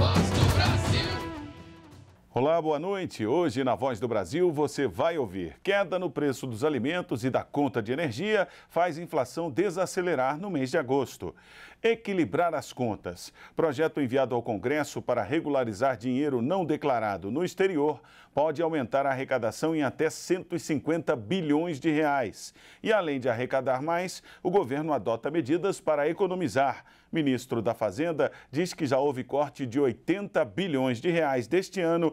Buster. Olá, boa noite. Hoje, na Voz do Brasil, você vai ouvir: queda no preço dos alimentos e da conta de energia faz inflação desacelerar no mês de agosto. Equilibrar as contas. Projeto enviado ao Congresso para regularizar dinheiro não declarado no exterior pode aumentar a arrecadação em até 150 bilhões de reais. E além de arrecadar mais, o governo adota medidas para economizar. Ministro da Fazenda diz que já houve corte de 80 bilhões de reais deste ano